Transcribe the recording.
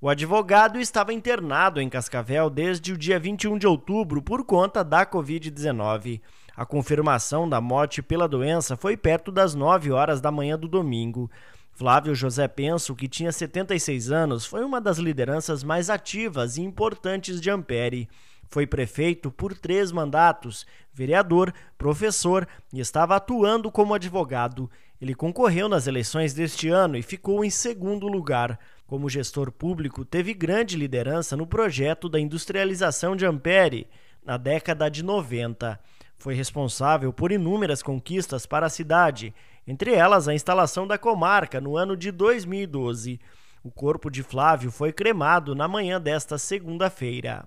O advogado estava internado em Cascavel desde o dia 21 de outubro por conta da Covid-19. A confirmação da morte pela doença foi perto das 9 horas da manhã do domingo. Flávio José Penso, que tinha 76 anos, foi uma das lideranças mais ativas e importantes de Ampere. Foi prefeito por três mandatos, vereador, professor e estava atuando como advogado. Ele concorreu nas eleições deste ano e ficou em segundo lugar. Como gestor público, teve grande liderança no projeto da industrialização de Ampere na década de 90. Foi responsável por inúmeras conquistas para a cidade, entre elas a instalação da comarca no ano de 2012. O corpo de Flávio foi cremado na manhã desta segunda-feira.